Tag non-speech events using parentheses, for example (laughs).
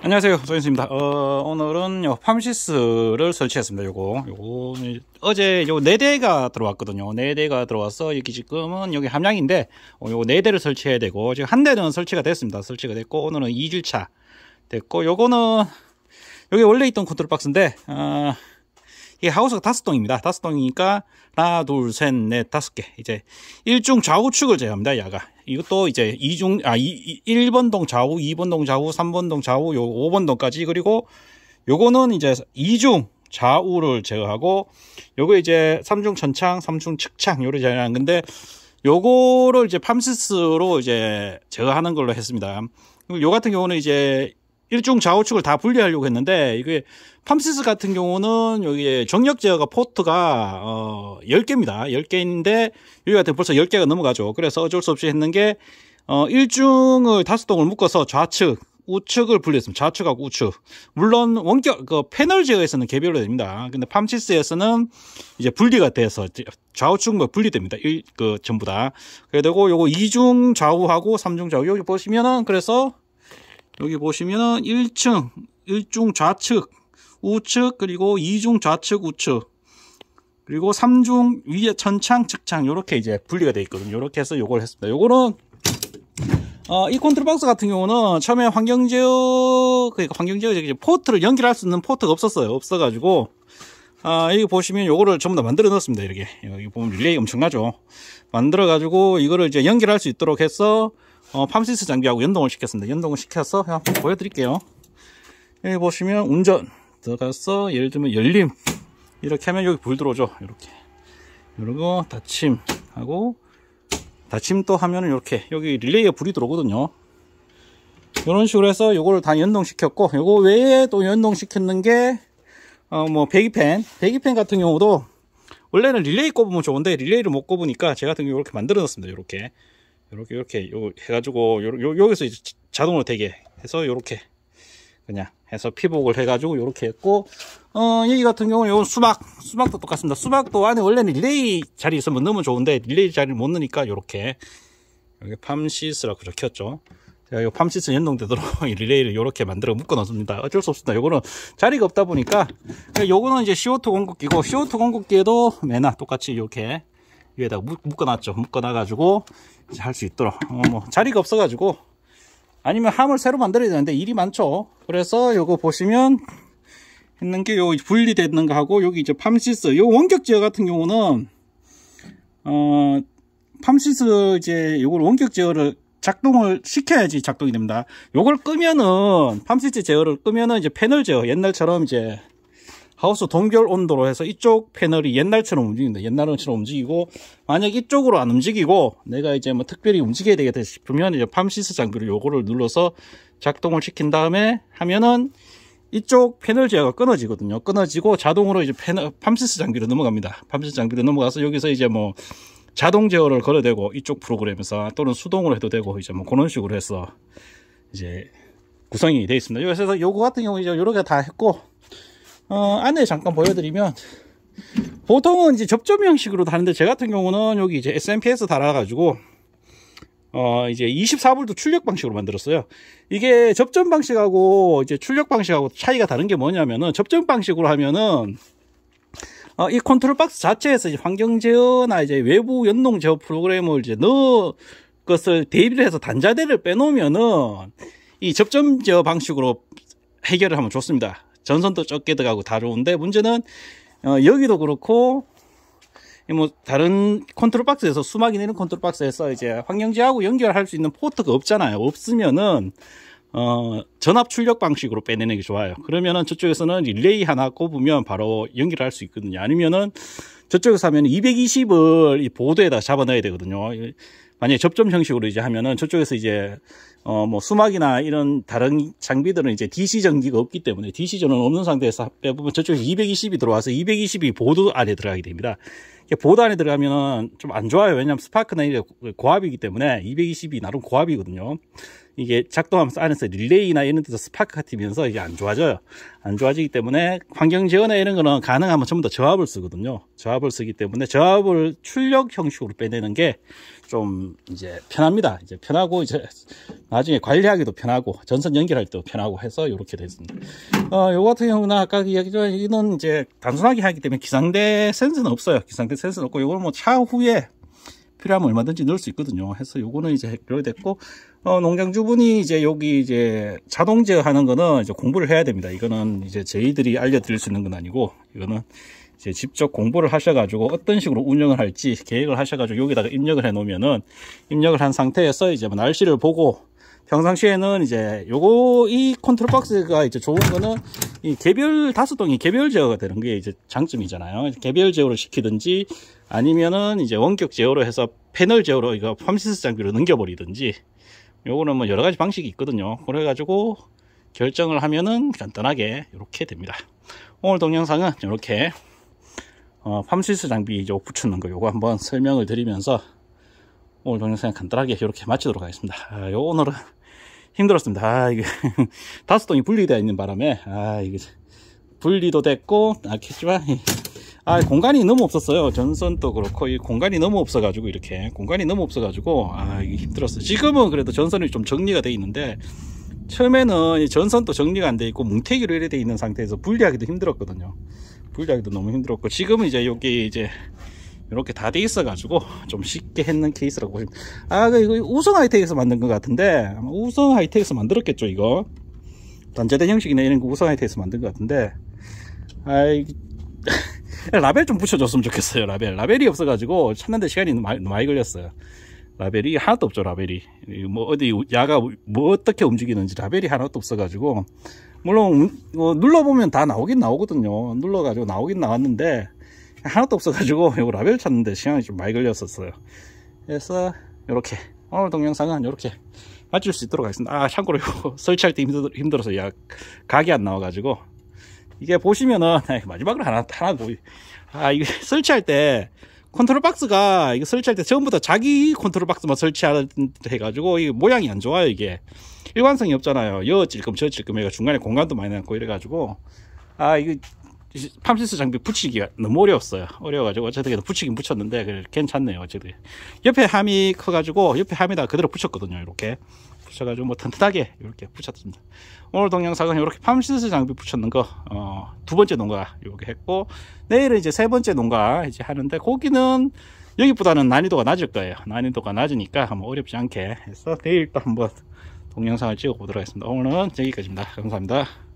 안녕하세요. 조인수입니다. 어, 오늘은 요 팜시스를 설치했습니다. 요거, 요거, 어제 요 4대가 들어왔거든요. 4대가 들어와서 여기 지금은 여기 함량인데, 어, 요 4대를 설치해야 되고, 지금 한 대는 설치가 됐습니다. 설치가 됐고, 오늘은 2주차 됐고, 요거는, 여기 원래 있던 컨트롤 박스인데, 어, 이 하우스가 다섯 동입니다. 다섯 동이니까 하나, 둘, 셋, 넷, 다섯 개. 이제 1중 좌우축을 제외합니다. 야가. 이것도 이제 이중 아, 이, 1번 동 좌우, 2번 동 좌우, 3번 동 좌우, 요 5번 동까지 그리고 요거는 이제 2중 좌우를 제외하고 요거 이제 3중 전창, 3중 측창 요를 제외하는 건데 요거를 이제 팜시스로 이제 제어하는 걸로 했습니다. 요 같은 경우는 이제 일중 좌우측을 다 분리하려고 했는데 이게 팜시스 같은 경우는 여기에 정력 제어가 포트가 어 10개입니다. 10개인데 여기 같은 벌써 10개가 넘어가죠. 그래서 어쩔 수 없이 했는 게 어, 일중을 다섯 동을 묶어서 좌측 우측을 분리했습니다. 좌측하고 우측. 물론 원격 그 패널 제어에서는 개별로 됩니다. 근데 팜시스에서는 이제 분리가 돼서 좌우측과 분리됩니다. 일, 그 전부 다. 그래 되고 요거 이중 좌우하고 삼중 좌우 여기 보시면은 그래서 여기 보시면은 1층, 1중 좌측, 우측, 그리고 2중 좌측, 우측. 그리고 3중 위에 천창, 측창 이렇게 이제 분리가 되어 있거든요. 이렇게 해서 요걸 했습니다. 요거는 어, 이 컨트롤박스 같은 경우는 처음에 환경제어 그니까 환경제어 이제 포트를 연결할 수 있는 포트가 없었어요. 없어가지고 아, 여기 보시면 요거를 전부 다 만들어 넣습니다 이렇게. 여기 보면 릴레이 엄청나죠? 만들어 가지고 이거를 이제 연결할 수 있도록 해서 어, 팜시스 장비하고 연동을 시켰습니다. 연동을 시켜서 한번 보여드릴게요. 여기 보시면 운전 들어가서 예를 들면 열림 이렇게 하면 여기 불 들어오죠. 이렇게 이러고 닫힘하고 닫힘 또 하면은 이렇게 여기 릴레이에 불이 들어오거든요. 이런 식으로 해서 이걸다 연동시켰고 이거 외에 또 연동시켰는 게어뭐 배기팬 배기팬 같은 경우도 원래는 릴레이 꼽으면 좋은데 릴레이를 못 꼽으니까 제가 같은 경우 이렇게 만들어 놨습니다 이렇게 이렇게 이렇게 요 해가지고 요, 요, 여기서 자동으로 되게 해서 이렇게 그냥 해서 피복을 해가지고 이렇게 했고 어 여기 같은 경우는 요 수박 수박도 똑같습니다 수박도 안에 원래는 릴레이 자리 있으면 너무 좋은데 릴레이 자리를 못 넣으니까 이렇게 여기 팜시스라고 적혔죠 제가 요 팜시스 연동되도록 (laughs) 릴레이를 이렇게 만들어 묶어 놓습니다 어쩔 수 없습니다 요거는 자리가 없다 보니까 그러니까 요거는 이제 CO2 공급기고 CO2 공급기에도 매나 똑같이 이렇게 위에다가 묶어놨죠. 묶어놔가지고 이제 할 수 있도록 어, 뭐 자리가 없어가지고 아니면 함을 새로 만들어야 되는데 일이 많죠. 그래서 요거 보시면 있는 게 요 분리되는 거하고 여기 이제 팜시스 요 원격제어 같은 경우는 어 팜시스 이제 요걸 원격제어를 작동을 시켜야지 작동이 됩니다. 요걸 끄면은 팜시스 제어를 끄면은 이제 패널 제어 옛날처럼 이제 하우스 동결 온도로 해서 이쪽 패널이 옛날처럼 움직인다. 옛날처럼 움직이고 만약 이쪽으로 안 움직이고 내가 이제 뭐 특별히 움직여야 되겠다 싶으면 이제 팜시스 장비를 요거를 눌러서 작동을 시킨 다음에 하면은 이쪽 패널 제어가 끊어지거든요. 끊어지고 자동으로 이제 패널 팜시스 장비로 넘어갑니다. 팜시스 장비로 넘어가서 여기서 이제 뭐 자동 제어를 걸어대고 이쪽 프로그램에서 또는 수동으로 해도 되고 이제 뭐 그런 식으로 해서 이제 구성이 되어 있습니다. 그래서 요거 같은 경우 이제 요렇게 다 했고 어, 안에 잠깐 보여드리면 보통은 이제 접점 형식으로 다는데 제 같은 경우는 여기 이제 SMPS 달아가지고 어 이제 2 4불도 출력 방식으로 만들었어요. 이게 접점 방식하고 이제 출력 방식하고 차이가 다른 게 뭐냐면은 접점 방식으로 하면은 어, 이 컨트롤 박스 자체에서 이제 환경 제어나 이제 외부 연동 제어 프로그램을 이제 넣을 것을 대입을 해서 단자대를 빼놓으면은 이 접점 제어 방식으로 해결을 하면 좋습니다. 전선도 적게 들어가고 다루는데 문제는 어, 여기도 그렇고 뭐 다른 컨트롤 박스에서 수막이 내는 컨트롤 박스에서 이제 환경제하고 연결할 수 있는 포트가 없잖아요. 없으면은 어, 전압 출력 방식으로 빼내는 게 좋아요. 그러면은 저쪽에서는 릴레이 하나 꼽으면 바로 연결할 수 있거든요. 아니면은 저쪽에서 하면 220을 이 보드에다 잡아 넣어야 되거든요. 만약에 접점 형식으로 이제 하면은 저쪽에서 이제 어, 뭐 수막이나 이런 다른 장비들은 이제 DC 전기가 없기 때문에 DC 전은 없는 상태에서 빼보면 저쪽에 220이 들어와서 220이 보드 안에 들어가게 됩니다. 보드 안에 들어가면 좀 안 좋아요. 왜냐하면 스파크나 이런 고압이기 때문에 220이 나름 고압이거든요. 이게 작동하면서 안에서 릴레이나 이런 데서 스파크가 튀면서 이게 안 좋아져요. 안 좋아지기 때문에 환경 제어나 이런 거는 가능하면 전부 다 저압을 쓰거든요. 저압을 쓰기 때문에 저압을 출력 형식으로 빼내는 게 좀 이제 편합니다. 이제 편하고 이제 나중에 관리하기도 편하고 전선 연결할 때도 편하고 해서 이렇게 됐습니다. 어, 요 같은 경우는 아까 이야기했지만 이는 이제 단순하게 하기 때문에 기상대 센스는 없어요. 기상대 센스는 없고 요거는 뭐 차후에 필요하면 얼마든지 넣을 수 있거든요. 해서 요거는 이제 해결됐고 어, 농장주분이 이제 여기 이제 자동 제어하는 거는 이제 공부를 해야 됩니다. 이거는 이제 저희들이 알려드릴 수 있는 건 아니고 이거는 이제 직접 공부를 하셔가지고 어떤 식으로 운영을 할지 계획을 하셔가지고 여기다가 입력을 해놓으면은 입력을 한 상태에서 이제 뭐 날씨를 보고 평상시에는 이제 요거 이 컨트롤 박스가 이제 좋은 거는 이 개별 다수동이 개별 제어가 되는 게 이제 장점이잖아요. 개별 제어를 시키든지 아니면은 이제 원격 제어로 해서 패널 제어로 이거 펌시스 장비로 넘겨버리든지 요거는 뭐 여러 가지 방식이 있거든요. 그래가지고 결정을 하면은 간단하게 이렇게 됩니다. 오늘 동영상은 이렇게 어, 팜시스 장비 이제 붙이는 거 요거 한번 설명을 드리면서 오늘 동영상 간단하게 이렇게 마치도록 하겠습니다. 아, 요 오늘은 힘들었습니다. 아, 이게 (laughs) 다섯 동이 분리되어 있는 바람에 아, 이게 분리도 됐고 아, 겠지만 아, 공간이 너무 없었어요. 전선도 그렇고 이 공간이 너무 없어 가지고 이렇게 공간이 너무 없어 가지고 아, 이게 힘들었어요. 지금은 그래도 전선이 좀 정리가 돼 있는데 처음에는 전선도 정리가 안 돼 있고 뭉태기로 이래 돼 있는 상태에서 분리하기도 힘들었거든요. 분리하기도 너무 힘들었고 지금은 이제 여기 이제 이렇게 다 돼 있어 가지고 (laughs) 좀 쉽게 했는 케이스라고 보시면 아 이거 그, 그 우성 하이텍에서 만든 것 같은데 우성 하이텍에서 만들었겠죠 이거 단자된 형식이나 이런 거 우성 하이텍에서 만든 것 같은데 아 (laughs) 라벨 좀 붙여줬으면 좋겠어요 라벨 라벨이 없어 가지고 찾는데 시간이 많이, 많이 걸렸어요 라벨이 하나도 없죠 라벨이 뭐 어디 야가 뭐 어떻게 움직이는지 라벨이 하나도 없어 가지고 물론 음, 뭐 눌러보면 다 나오긴 나오거든요 눌러가지고 나오긴 나왔는데 하나도 없어가지고 요 (laughs) 라벨 찾는데 시간이 좀 많이 걸렸었어요 그래서 이렇게 오늘 동영상은 이렇게 맞출 수 있도록 하겠습니다 아 참고로 이거 (laughs) 설치할 때 힘들, 힘들어서 약 각이 안 나와가지고 이게 보시면은 아, 마지막으로 하나 하나 보이 뭐, 아 이게 설치할 때 컨트롤 박스가 이거 설치할 때 처음부터 자기 컨트롤 박스만 설치하는 해가지고 이 모양이 안 좋아요 이게 일관성이 없잖아요 여찔끔 저찔끔 해가 중간에 공간도 많이 남고 이래가지고 아 이거 팜시스 장비 붙이기가 너무 어려웠어요. 어려워가지고 어쨌든 붙이긴 붙였는데 괜찮네요. 어쨌든 옆에 함이 커가지고 옆에 함이다 그대로 붙였거든요. 이렇게 붙여가지고 뭐 튼튼하게 이렇게 붙였습니다. 오늘 동영상은 이렇게 팜시스 장비 붙였는 거두 어, 번째 농가 이렇게 했고 내일은 이제 세 번째 농가 이제 하는데 고기는 여기보다는 난이도가 낮을 거예요. 난이도가 낮으니까 뭐 어렵지 않게 해서 내일 또 한번 동영상을 찍어보도록 하겠습니다. 오늘은 여기까지입니다. 감사합니다.